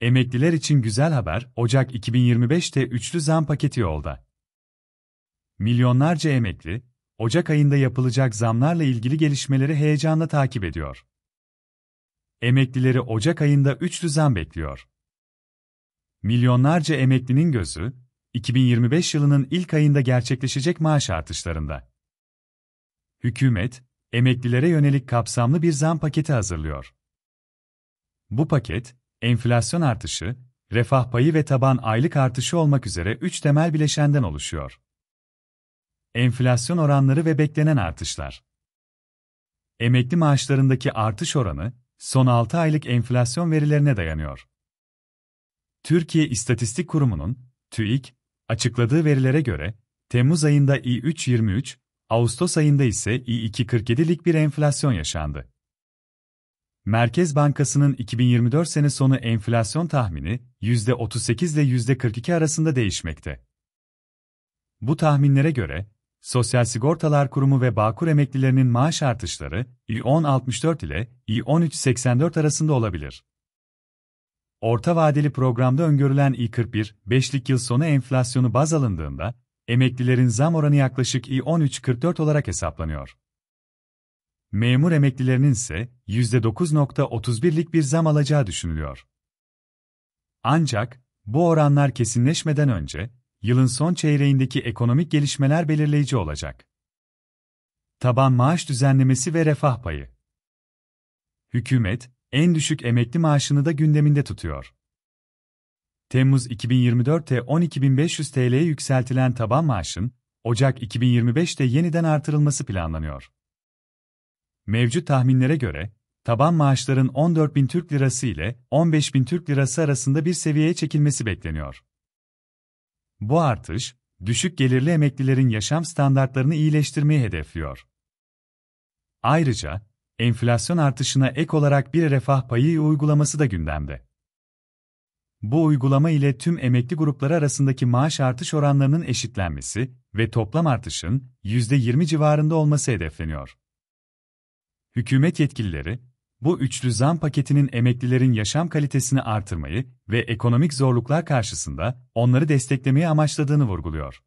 Emekliler için güzel haber, Ocak 2025'te üçlü zam paketi yolda. Milyonlarca emekli, Ocak ayında yapılacak zamlarla ilgili gelişmeleri heyecanla takip ediyor. Emeklileri Ocak ayında üçlü zam bekliyor. Milyonlarca emeklinin gözü, 2025 yılının ilk ayında gerçekleşecek maaş artışlarında. Hükümet, emeklilere yönelik kapsamlı bir zam paketi hazırlıyor. Bu paket, enflasyon artışı, refah payı ve taban aylık artışı olmak üzere üç temel bileşenden oluşuyor. Enflasyon oranları ve beklenen artışlar. Emekli maaşlarındaki artış oranı, son 6 aylık enflasyon verilerine dayanıyor. Türkiye İstatistik Kurumu'nun, TÜİK, açıkladığı verilere göre, Temmuz ayında i3.23, Ağustos ayında ise i2.47'lik bir enflasyon yaşandı. Merkez Bankası'nın 2024 sene sonu enflasyon tahmini %38 ile %42 arasında değişmekte. Bu tahminlere göre, Sosyal Sigortalar Kurumu ve Bağkur emeklilerinin maaş artışları i1064 ile i1384 arasında olabilir. Orta vadeli programda öngörülen i41, 5'lik yıl sonu enflasyonu baz alındığında, emeklilerin zam oranı yaklaşık i1344 olarak hesaplanıyor memur emeklilerinin ise %9.31'lik bir zam alacağı düşünülüyor. Ancak bu oranlar kesinleşmeden önce yılın son çeyreğindeki ekonomik gelişmeler belirleyici olacak. Taban maaş düzenlemesi ve refah payı. Hükümet en düşük emekli maaşını da gündeminde tutuyor. Temmuz 2024'te 12.500 TL'ye yükseltilen taban maaşın Ocak 2025'te yeniden artırılması planlanıyor. Mevcut tahminlere göre, taban maaşların 14 bin Türk lirası ile 15 bin Türk lirası arasında bir seviyeye çekilmesi bekleniyor. Bu artış, düşük gelirli emeklilerin yaşam standartlarını iyileştirmeyi hedefliyor. Ayrıca, enflasyon artışına ek olarak bir refah payı uygulaması da gündemde. Bu uygulama ile tüm emekli grupları arasındaki maaş artış oranlarının eşitlenmesi ve toplam artışın %20 civarında olması hedefleniyor hükümet yetkilileri, bu üçlü zam paketinin emeklilerin yaşam kalitesini artırmayı ve ekonomik zorluklar karşısında onları desteklemeyi amaçladığını vurguluyor.